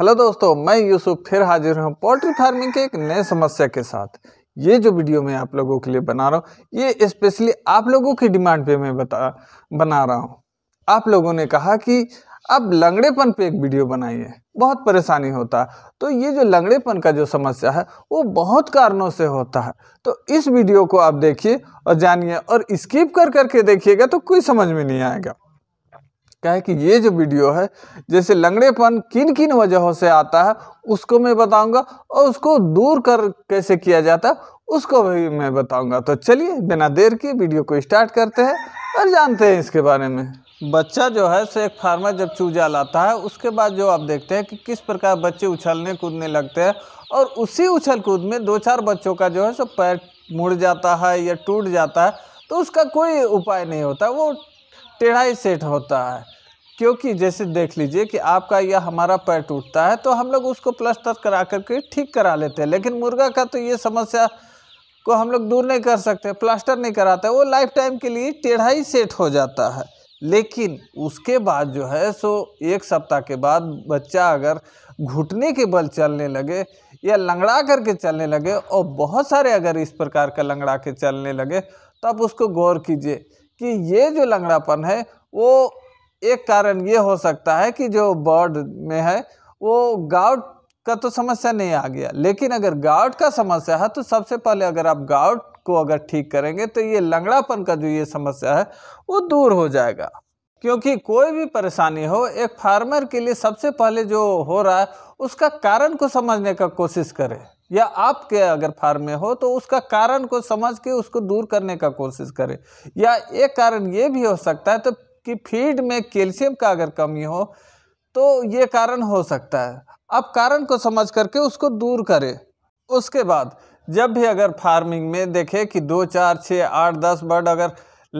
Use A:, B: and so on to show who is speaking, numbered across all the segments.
A: hello दोस्तों मैं यूसुफ फिर हाजिर हूँ पोल्ट्री फार्मिंग के एक नए समस्या के साथ ये जो वीडियो मैं आप लोगों के लिए बना रहा हूँ ये स्पेशली आप लोगों की डिमांड पे मैं बता बना रहा हूँ आप लोगों ने कहा कि अब लंगड़ेपन पे एक वीडियो बनाइए बहुत परेशानी होता है तो ये जो लंगड़ेपन का जो समस्या है वो बहुत कारणों से होता है तो इस वीडियो को आप देखिए और जानिए और स्किप कर करके देखिएगा तो कोई समझ में नहीं आएगा क्या है कि ये जो वीडियो है जैसे लंगड़ेपन किन किन वजहों से आता है उसको मैं बताऊंगा और उसको दूर कर कैसे किया जाता है उसको भी मैं बताऊंगा तो चलिए बिना देर के वीडियो को स्टार्ट करते हैं और जानते हैं इसके बारे में बच्चा जो है सो एक फार्मर जब चूजा लाता है उसके बाद जो आप देखते हैं कि किस प्रकार बच्चे उछलने कूदने लगते हैं और उसी उछल कूद में दो चार बच्चों का जो है सो पैर मुड़ जाता है या टूट जाता है तो उसका कोई उपाय नहीं होता वो टेढ़ाई सेट होता है क्योंकि जैसे देख लीजिए कि आपका यह हमारा पैर टूटता है तो हम लोग उसको प्लास्टर करा करके ठीक करा लेते हैं लेकिन मुर्गा का तो ये समस्या को हम लोग दूर नहीं कर सकते प्लास्टर नहीं कराते वो लाइफ टाइम के लिए टेढ़ा ही सेट हो जाता है लेकिन उसके बाद जो है सो एक सप्ताह के बाद बच्चा अगर घुटने के बल चलने लगे या लंगड़ा करके चलने लगे और बहुत सारे अगर इस प्रकार का लंगड़ा के चलने लगे तो आप उसको गौर कीजिए कि ये जो लंगड़ापन है वो एक कारण ये हो सकता है कि जो बर्ड में है वो गाउट का तो समस्या नहीं आ गया लेकिन अगर गाउट का समस्या है तो सबसे पहले अगर आप गाउट को अगर ठीक करेंगे तो ये लंगड़ापन का जो ये समस्या है वो दूर हो जाएगा क्योंकि कोई भी परेशानी हो एक फार्मर के लिए सबसे पहले जो हो रहा है उसका कारण को समझने का कोशिश करें या आपके अगर फार्म में हो तो उसका कारण को समझ के उसको दूर करने का कोशिश करें या एक कारण ये भी हो सकता है तो कि फीड में कैल्शियम का अगर कमी हो तो ये कारण हो सकता है आप कारण को समझ करके उसको दूर करें उसके बाद जब भी अगर फार्मिंग में देखें कि दो चार छः आठ दस बर्ड अगर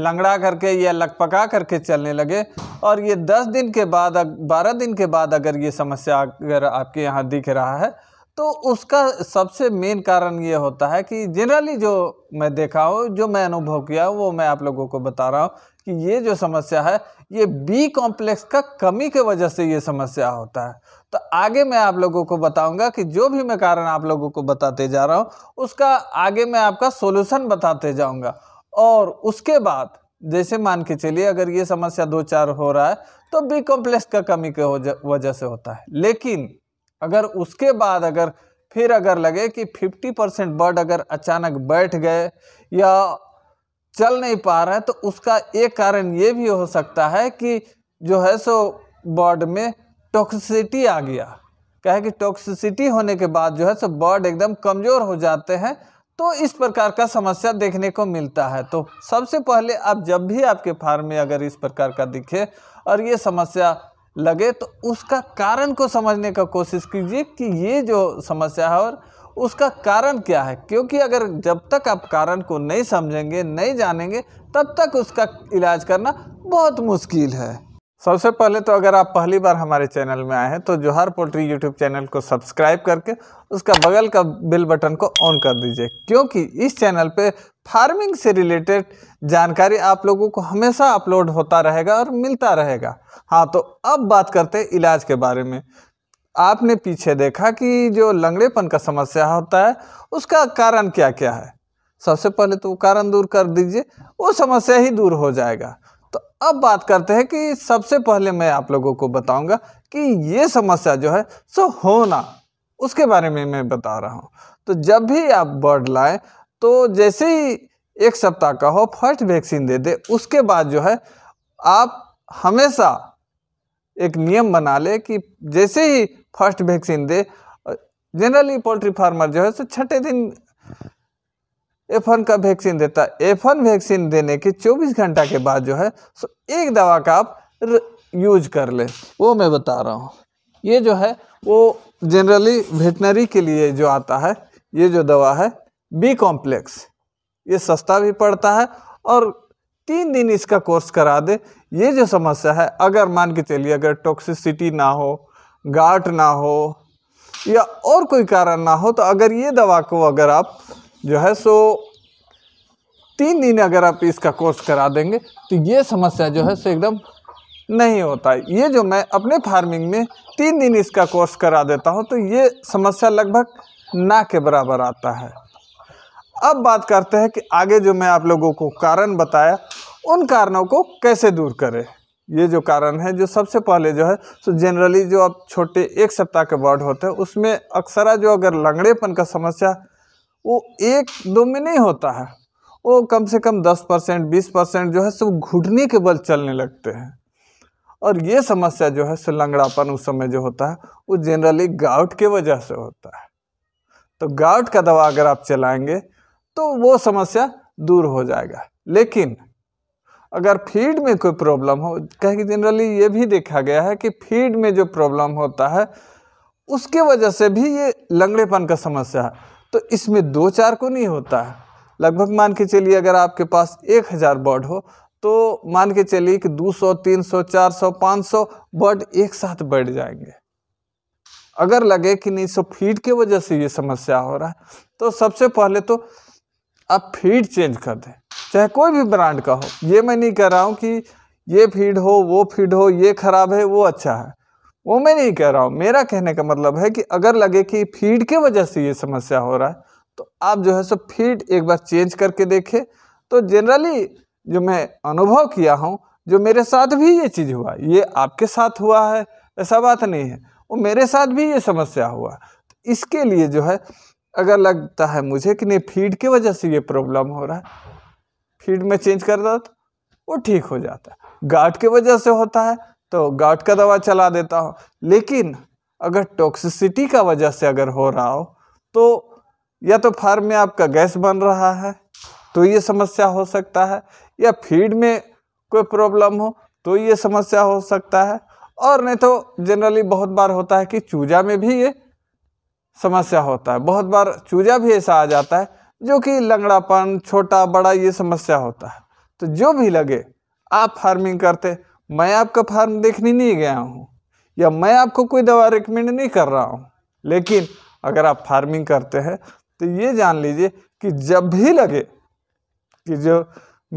A: लंगड़ा करके या लकपका करके चलने लगे और ये दस दिन के बाद बारह दिन के बाद अगर ये समस्या अगर आपके यहाँ दिख रहा है तो उसका सबसे मेन कारण ये होता है कि जनरली जो मैं देखा हूँ जो मैं अनुभव किया वो मैं आप लोगों को बता रहा हूँ कि ये जो समस्या है ये बी कॉम्प्लेक्स का कमी के वजह से ये समस्या होता है तो आगे मैं आप लोगों को बताऊंगा कि जो भी मैं कारण आप लोगों को बताते जा रहा हूँ उसका आगे मैं आपका सोल्यूशन बताते जाऊँगा और उसके बाद जैसे मान के चलिए अगर ये समस्या दो चार हो रहा है तो बी कॉम्प्लेक्स का कमी के वजह से होता है लेकिन अगर उसके बाद अगर फिर अगर लगे कि 50 परसेंट बर्ड अगर अचानक बैठ गए या चल नहीं पा रहे तो उसका एक कारण ये भी हो सकता है कि जो है सो बर्ड में टॉक्सिसिटी आ गया कहे कि टॉक्सिसिटी होने के बाद जो है सो बर्ड एकदम कमज़ोर हो जाते हैं तो इस प्रकार का समस्या देखने को मिलता है तो सबसे पहले आप जब भी आपके फार्म में अगर इस प्रकार का दिखे और ये समस्या लगे तो उसका कारण को समझने का कोशिश कीजिए कि ये जो समस्या है और उसका कारण क्या है क्योंकि अगर जब तक आप कारण को नहीं समझेंगे नहीं जानेंगे तब तक उसका इलाज करना बहुत मुश्किल है सबसे पहले तो अगर आप पहली बार हमारे चैनल में आए हैं तो जोहार पोल्ट्री यूट्यूब चैनल को सब्सक्राइब करके उसका बगल का बिल बटन को ऑन कर दीजिए क्योंकि इस चैनल पे फार्मिंग से रिलेटेड जानकारी आप लोगों को हमेशा अपलोड होता रहेगा और मिलता रहेगा हाँ तो अब बात करते हैं इलाज के बारे में आपने पीछे देखा कि जो लंगड़ेपन का समस्या होता है उसका कारण क्या क्या है सबसे पहले तो कारण दूर कर दीजिए वो समस्या ही दूर हो जाएगा अब बात करते हैं कि सबसे पहले मैं आप लोगों को बताऊंगा कि ये समस्या जो है सो होना उसके बारे में मैं बता रहा हूँ तो जब भी आप बर्ड लाएँ तो जैसे ही एक सप्ताह का हो फर्स्ट वैक्सीन दे दे उसके बाद जो है आप हमेशा एक नियम बना ले कि जैसे ही फर्स्ट वैक्सीन दे जनरली पोल्ट्री फार्मर जो है सो छठे दिन एफ का वैक्सीन देता है एफ वैक्सीन देने के 24 घंटा के बाद जो है सो एक दवा का आप यूज कर लें वो मैं बता रहा हूँ ये जो है वो जनरली वेटनरी के लिए जो आता है ये जो दवा है बी कॉम्प्लेक्स ये सस्ता भी पड़ता है और तीन दिन इसका कोर्स करा दे ये जो समस्या है अगर मान के चलिए अगर टॉक्सिसिटी ना हो गाट ना हो या और कोई कारण ना हो तो अगर ये दवा को अगर आप जो है सो तीन दिन अगर आप इसका कोर्स करा देंगे तो ये समस्या जो है सो एकदम नहीं होता है ये जो मैं अपने फार्मिंग में तीन दिन इसका कोर्स करा देता हूँ तो ये समस्या लगभग ना के बराबर आता है अब बात करते हैं कि आगे जो मैं आप लोगों को कारण बताया उन कारणों को कैसे दूर करें ये जो कारण है जो सबसे पहले जो है सो जनरली जो आप छोटे एक सप्ताह के बर्ड होते हैं उसमें अक्सरा जो अगर लंगड़ेपन का समस्या वो एक दो में नहीं होता है वो कम से कम दस परसेंट बीस परसेंट जो है सो घुटने के बल चलने लगते हैं और ये समस्या जो है सो लंगड़ापन उस समय जो होता है वो जनरली गाउट के वजह से होता है तो गाउट का दवा अगर आप चलाएंगे तो वो समस्या दूर हो जाएगा लेकिन अगर फीड में कोई प्रॉब्लम हो कहीं जनरली ये भी देखा गया है कि फीड में जो प्रॉब्लम होता है उसके वजह से भी ये लंगड़ेपन का समस्या है तो इसमें दो चार को नहीं होता है लगभग मान के चलिए अगर आपके पास एक हज़ार बर्ड हो तो मान के चलिए कि 200, 300, 400, 500 बर्ड एक साथ बैठ जाएंगे अगर लगे कि नहीं सो फीड के वजह से ये समस्या हो रहा है तो सबसे पहले तो आप फीड चेंज कर दें चाहे कोई भी ब्रांड का हो ये मैं नहीं कह रहा हूँ कि ये फीड हो वो फीड हो ये ख़राब है वो अच्छा है वो मैं नहीं कह रहा हूँ मेरा कहने का मतलब है कि अगर लगे कि फीड के वजह से ये समस्या हो रहा है तो आप जो है सो फीड एक बार चेंज करके देखें तो जनरली जो मैं अनुभव किया हूँ जो मेरे साथ भी ये चीज़ हुआ ये आपके साथ हुआ है ऐसा बात नहीं है वो मेरे साथ भी ये समस्या हुआ तो इसके लिए जो है अगर लगता है मुझे कि नहीं फीड की वजह से ये प्रॉब्लम हो रहा है फीड में चेंज कर दो तो वो ठीक हो जाता है गार्ड की वजह से होता है तो गाट का दवा चला देता हूँ लेकिन अगर टॉक्सिसिटी का वजह से अगर हो रहा हो तो या तो फार्म में आपका गैस बन रहा है तो ये समस्या हो सकता है या फीड में कोई प्रॉब्लम हो तो ये समस्या हो सकता है और नहीं तो जनरली बहुत बार होता है कि चूजा में भी ये समस्या होता है बहुत बार चूजा भी ऐसा आ जाता है जो कि लंगड़ापन छोटा बड़ा ये समस्या होता है तो जो भी लगे आप फार्मिंग करते मैं आपका फार्म देखने नहीं गया हूँ या मैं आपको कोई दवा रिकमेंड नहीं कर रहा हूँ लेकिन अगर आप फार्मिंग करते हैं तो ये जान लीजिए कि जब भी लगे कि जो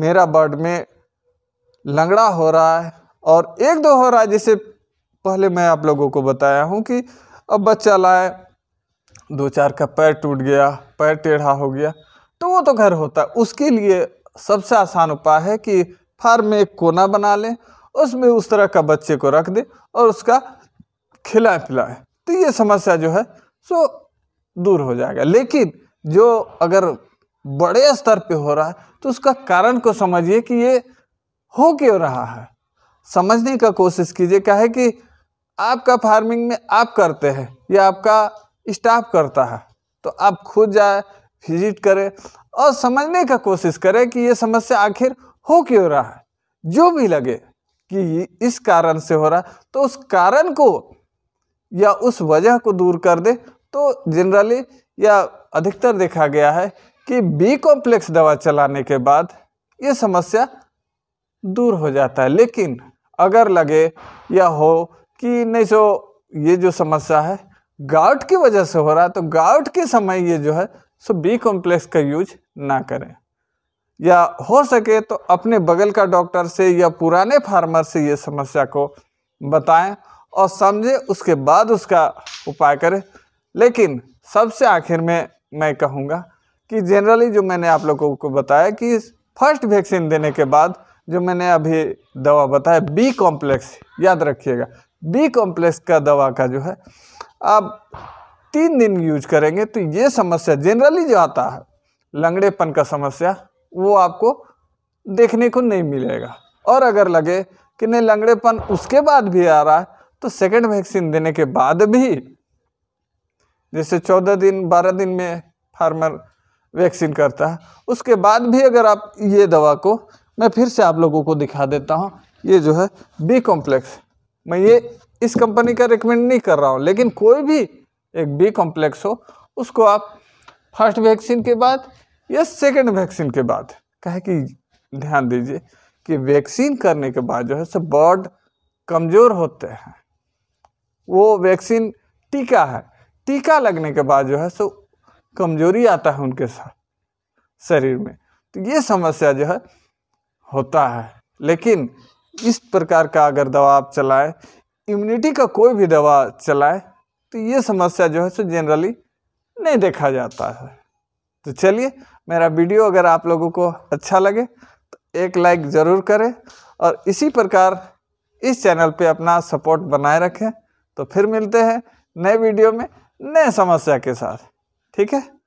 A: मेरा बर्ड में लंगड़ा हो रहा है और एक दो हो रहा है जैसे पहले मैं आप लोगों को बताया हूँ कि अब बच्चा लाए दो चार का पैर टूट गया पैर टेढ़ा हो गया तो वो तो घर होता है उसके लिए सबसे आसान उपाय है कि फार्म में एक कोना बना लें उसमें उस तरह का बच्चे को रख दे और उसका खिलाए पिलाए तो ये समस्या जो है सो दूर हो जाएगा लेकिन जो अगर बड़े स्तर पे हो रहा है तो उसका कारण को समझिए कि ये हो क्यों रहा है समझने का कोशिश कीजिए क्या है कि आपका फार्मिंग में आप करते हैं या आपका स्टाफ करता है तो आप खुद जाए विजिट करें और समझने का कोशिश करें कि ये समस्या आखिर हो क्यों रहा है जो भी लगे कि इस कारण से हो रहा तो उस कारण को या उस वजह को दूर कर दे तो जनरली या अधिकतर देखा गया है कि बी कॉम्प्लेक्स दवा चलाने के बाद ये समस्या दूर हो जाता है लेकिन अगर लगे या हो कि नहीं सो तो ये जो समस्या है गाउट की वजह से हो रहा है तो गाउट के समय ये जो है सो बी कॉम्प्लेक्स का यूज ना करें या हो सके तो अपने बगल का डॉक्टर से या पुराने फार्मर से ये समस्या को बताएं और समझें उसके बाद उसका उपाय करें लेकिन सबसे आखिर में मैं कहूँगा कि जनरली जो मैंने आप लोगों को बताया कि फर्स्ट वैक्सीन देने के बाद जो मैंने अभी दवा बताया बी कॉम्प्लेक्स याद रखिएगा बी कॉम्प्लेक्स का दवा का जो है आप तीन दिन यूज करेंगे तो ये समस्या जनरली जो आता है लंगड़ेपन का समस्या वो आपको देखने को नहीं मिलेगा और अगर लगे कि नहीं लंगड़ेपन उसके बाद भी आ रहा है तो सेकेंड वैक्सीन देने के बाद भी जैसे चौदह दिन बारह दिन में फार्मर वैक्सीन करता है उसके बाद भी अगर आप ये दवा को मैं फिर से आप लोगों को दिखा देता हूँ ये जो है बी कॉम्प्लेक्स मैं ये इस कंपनी का रिकमेंड नहीं कर रहा हूँ लेकिन कोई भी एक बी कॉम्प्लेक्स हो उसको आप फर्स्ट वैक्सीन के बाद या सेकेंड वैक्सीन के बाद कहे कि ध्यान दीजिए कि वैक्सीन करने के बाद जो है सब बर्ड कमज़ोर होते हैं वो वैक्सीन टीका है टीका लगने के बाद जो है सो कमज़ोरी आता है उनके साथ शरीर में तो ये समस्या जो है होता है लेकिन इस प्रकार का अगर दवा आप चलाएं इम्यूनिटी का कोई भी दवा चलाएं तो ये समस्या जो है सो जनरली नहीं देखा जाता है तो चलिए मेरा वीडियो अगर आप लोगों को अच्छा लगे तो एक लाइक ज़रूर करें और इसी प्रकार इस चैनल पे अपना सपोर्ट बनाए रखें तो फिर मिलते हैं नए वीडियो में नए समस्या के साथ ठीक है